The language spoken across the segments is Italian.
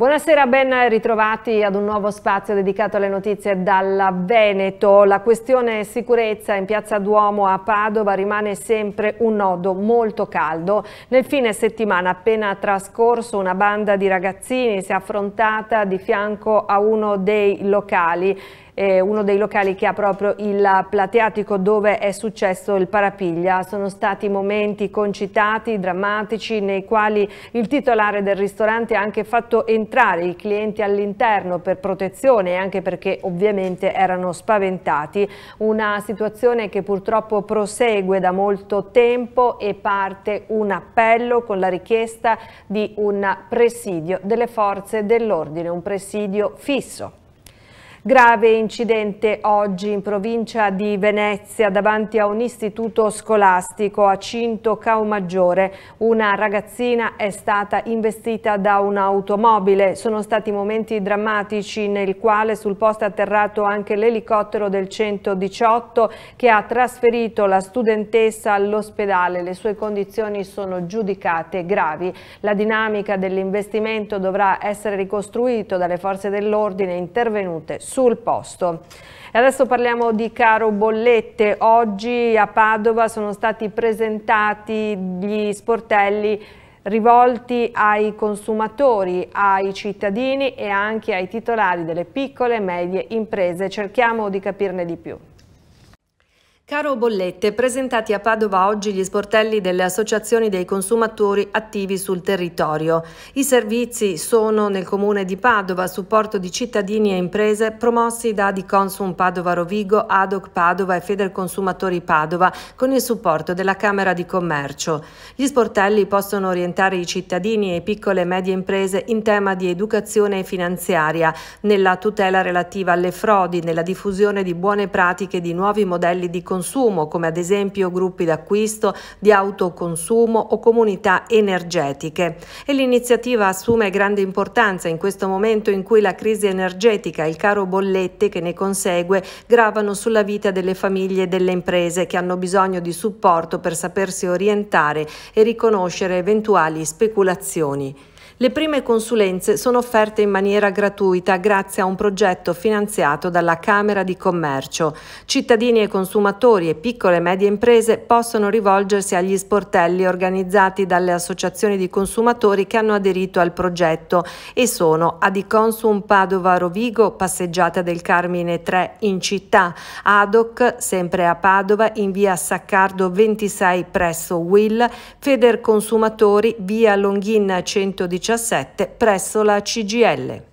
Buonasera, ben ritrovati ad un nuovo spazio dedicato alle notizie dalla Veneto. La questione sicurezza in piazza Duomo a Padova rimane sempre un nodo molto caldo. Nel fine settimana appena trascorso una banda di ragazzini si è affrontata di fianco a uno dei locali eh, uno dei locali che ha proprio il Plateatico dove è successo il parapiglia. Sono stati momenti concitati, drammatici, nei quali il titolare del ristorante ha anche fatto entrare i clienti all'interno per protezione e anche perché ovviamente erano spaventati. Una situazione che purtroppo prosegue da molto tempo e parte un appello con la richiesta di un presidio delle forze dell'ordine, un presidio fisso. Grave incidente oggi in provincia di Venezia davanti a un istituto scolastico a Cinto Caumaggiore. Una ragazzina è stata investita da un'automobile. Sono stati momenti drammatici nel quale sul posto è atterrato anche l'elicottero del 118 che ha trasferito la studentessa all'ospedale. Le sue condizioni sono giudicate gravi. La dinamica dell'investimento dovrà essere ricostruita dalle forze dell'ordine intervenute sul posto. E adesso parliamo di caro bollette. Oggi a Padova sono stati presentati gli sportelli rivolti ai consumatori, ai cittadini e anche ai titolari delle piccole e medie imprese. Cerchiamo di capirne di più. Caro Bollette, presentati a Padova oggi gli sportelli delle associazioni dei consumatori attivi sul territorio. I servizi sono nel comune di Padova supporto di cittadini e imprese promossi da Adiconsum Padova Rovigo, Adoc Padova e Consumatori Padova con il supporto della Camera di Commercio. Gli sportelli possono orientare i cittadini e piccole e medie imprese in tema di educazione finanziaria, nella tutela relativa alle frodi, nella diffusione di buone pratiche e di nuovi modelli di consumo consumo, come ad esempio gruppi d'acquisto di autoconsumo o comunità energetiche. E l'iniziativa assume grande importanza in questo momento in cui la crisi energetica e il caro bollette che ne consegue gravano sulla vita delle famiglie e delle imprese che hanno bisogno di supporto per sapersi orientare e riconoscere eventuali speculazioni. Le prime consulenze sono offerte in maniera gratuita grazie a un progetto finanziato dalla Camera di Commercio. Cittadini e consumatori e piccole e medie imprese possono rivolgersi agli sportelli organizzati dalle associazioni di consumatori che hanno aderito al progetto e sono Adiconsum Padova Rovigo, passeggiata del Carmine 3 in città, Adoc, sempre a Padova, in via Saccardo 26 presso Will, Feder Consumatori, via Longhin 119 2017 presso la CGL.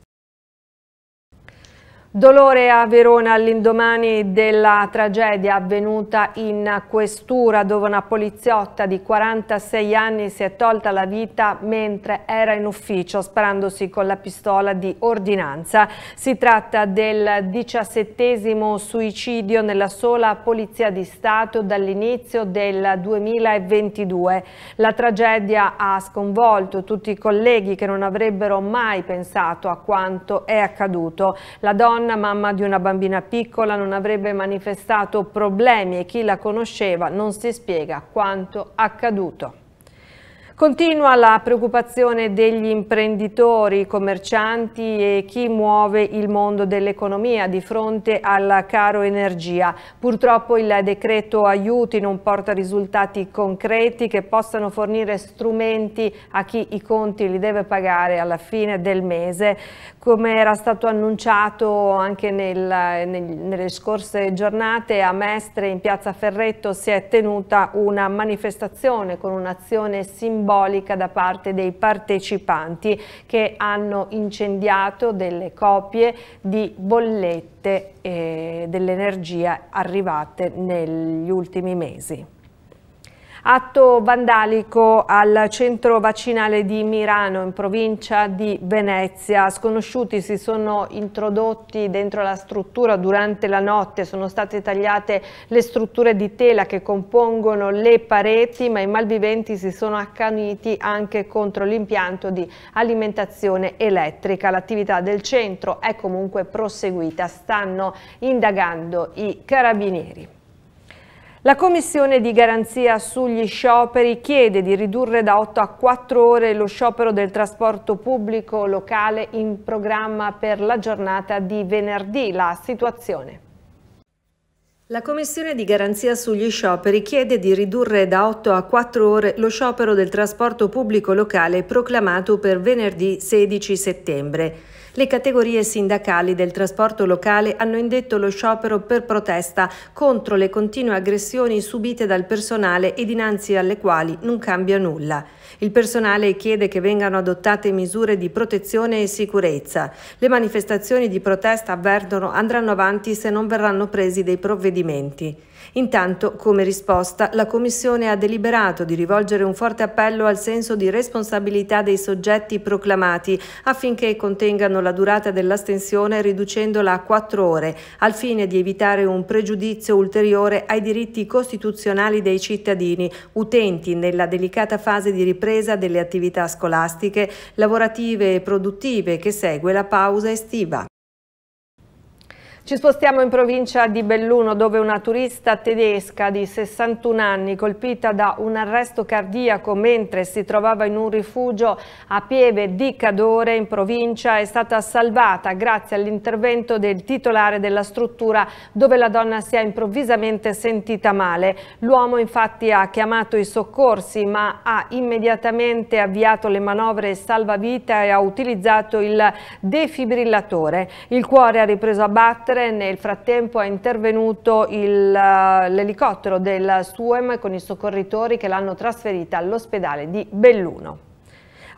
Dolore a Verona all'indomani della tragedia avvenuta in questura dove una poliziotta di 46 anni si è tolta la vita mentre era in ufficio sparandosi con la pistola di ordinanza. Si tratta del diciassettesimo suicidio nella sola Polizia di Stato dall'inizio del 2022. La tragedia ha sconvolto tutti i colleghi che non avrebbero mai pensato a quanto è accaduto. La donna donna, mamma di una bambina piccola, non avrebbe manifestato problemi e chi la conosceva non si spiega quanto accaduto. Continua la preoccupazione degli imprenditori, commercianti e chi muove il mondo dell'economia di fronte al caro energia. Purtroppo il decreto aiuti non porta risultati concreti che possano fornire strumenti a chi i conti li deve pagare alla fine del mese. Come era stato annunciato anche nel, nel, nelle scorse giornate a Mestre in piazza Ferretto si è tenuta una manifestazione con un'azione simbolica simbolica da parte dei partecipanti che hanno incendiato delle copie di bollette eh, dell'energia arrivate negli ultimi mesi. Atto vandalico al centro vaccinale di Mirano in provincia di Venezia. Sconosciuti si sono introdotti dentro la struttura durante la notte, sono state tagliate le strutture di tela che compongono le pareti ma i malviventi si sono accaniti anche contro l'impianto di alimentazione elettrica. L'attività del centro è comunque proseguita, stanno indagando i carabinieri. La Commissione di garanzia sugli scioperi chiede di ridurre da 8 a 4 ore lo sciopero del trasporto pubblico locale in programma per la giornata di venerdì. La situazione. La Commissione di garanzia sugli scioperi chiede di ridurre da 8 a 4 ore lo sciopero del trasporto pubblico locale proclamato per venerdì 16 settembre. Le categorie sindacali del trasporto locale hanno indetto lo sciopero per protesta contro le continue aggressioni subite dal personale e dinanzi alle quali non cambia nulla. Il personale chiede che vengano adottate misure di protezione e sicurezza. Le manifestazioni di protesta avvertono andranno avanti se non verranno presi dei provvedimenti. Intanto, come risposta, la Commissione ha deliberato di rivolgere un forte appello al senso di responsabilità dei soggetti proclamati affinché contengano la durata dell'astensione riducendola a quattro ore, al fine di evitare un pregiudizio ulteriore ai diritti costituzionali dei cittadini, utenti nella delicata fase di ripresa delle attività scolastiche, lavorative e produttive che segue la pausa estiva. Ci spostiamo in provincia di Belluno dove una turista tedesca di 61 anni colpita da un arresto cardiaco mentre si trovava in un rifugio a Pieve di Cadore in provincia è stata salvata grazie all'intervento del titolare della struttura dove la donna si è improvvisamente sentita male. L'uomo infatti ha chiamato i soccorsi ma ha immediatamente avviato le manovre salvavita e ha utilizzato il defibrillatore. Il cuore ha ripreso a battere correre, nel frattempo è intervenuto eh, l'elicottero del SUEM con i soccorritori che l'hanno trasferita all'ospedale di Belluno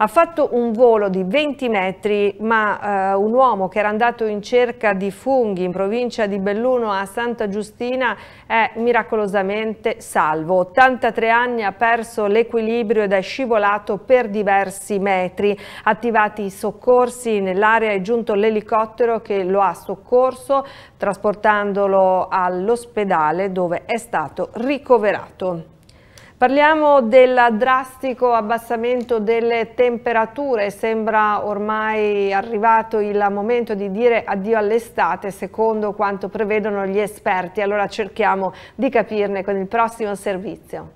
ha fatto un volo di 20 metri ma eh, un uomo che era andato in cerca di funghi in provincia di Belluno a Santa Giustina è miracolosamente salvo. 83 anni ha perso l'equilibrio ed è scivolato per diversi metri. Attivati i soccorsi nell'area è giunto l'elicottero che lo ha soccorso trasportandolo all'ospedale dove è stato ricoverato. Parliamo del drastico abbassamento delle temperature, sembra ormai arrivato il momento di dire addio all'estate secondo quanto prevedono gli esperti, allora cerchiamo di capirne con il prossimo servizio.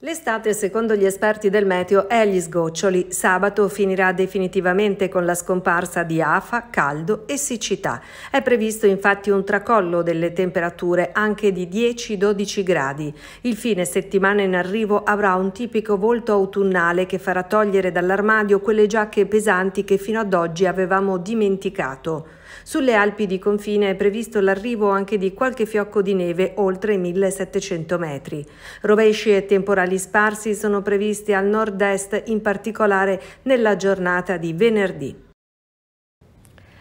L'estate, secondo gli esperti del meteo, è agli sgoccioli. Sabato finirà definitivamente con la scomparsa di afa, caldo e siccità. È previsto infatti un tracollo delle temperature anche di 10-12 gradi. Il fine settimana in arrivo avrà un tipico volto autunnale che farà togliere dall'armadio quelle giacche pesanti che fino ad oggi avevamo dimenticato. Sulle Alpi di confine è previsto l'arrivo anche di qualche fiocco di neve oltre i 1700 metri. Rovesci e temporali sparsi sono previsti al nord-est, in particolare nella giornata di venerdì.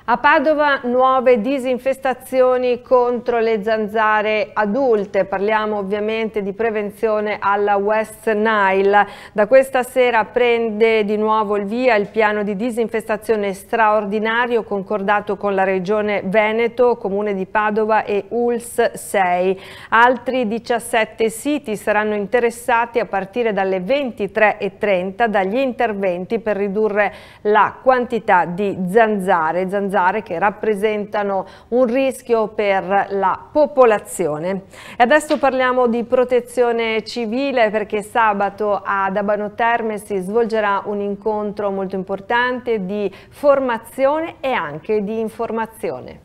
A Padova nuove disinfestazioni contro le zanzare adulte, parliamo ovviamente di prevenzione alla West Nile. Da questa sera prende di nuovo il via il piano di disinfestazione straordinario concordato con la regione Veneto, comune di Padova e ULS 6. Altri 17 siti saranno interessati a partire dalle 23.30 dagli interventi per ridurre la quantità di zanzare, zanzare mangiare che rappresentano un rischio per la popolazione. E adesso parliamo di protezione civile perché sabato ad Abano Terme si svolgerà un incontro molto importante di formazione e anche di informazione.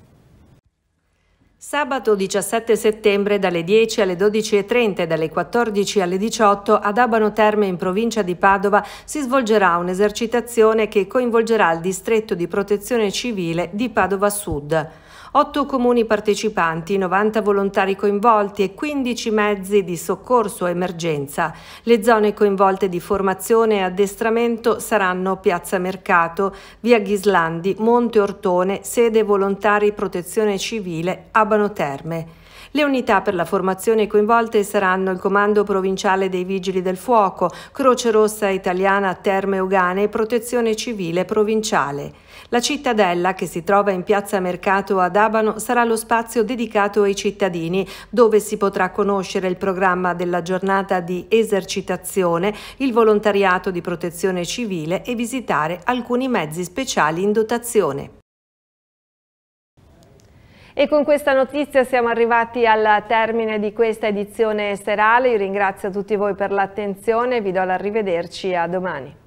Sabato 17 settembre dalle 10 alle 12.30 e dalle 14 alle 18 ad Abano Terme in provincia di Padova si svolgerà un'esercitazione che coinvolgerà il distretto di protezione civile di Padova Sud. 8 comuni partecipanti, 90 volontari coinvolti e 15 mezzi di soccorso e emergenza. Le zone coinvolte di formazione e addestramento saranno Piazza Mercato, Via Ghislandi, Monte Ortone, sede volontari protezione civile, Abano Terme. Le unità per la formazione coinvolte saranno il Comando Provinciale dei Vigili del Fuoco, Croce Rossa Italiana Terme Ugane e Protezione Civile Provinciale. La cittadella, che si trova in piazza Mercato ad Abano, sarà lo spazio dedicato ai cittadini, dove si potrà conoscere il programma della giornata di esercitazione, il volontariato di protezione civile e visitare alcuni mezzi speciali in dotazione. E con questa notizia siamo arrivati al termine di questa edizione serale. Io ringrazio tutti voi per l'attenzione e vi do l'arrivederci a domani.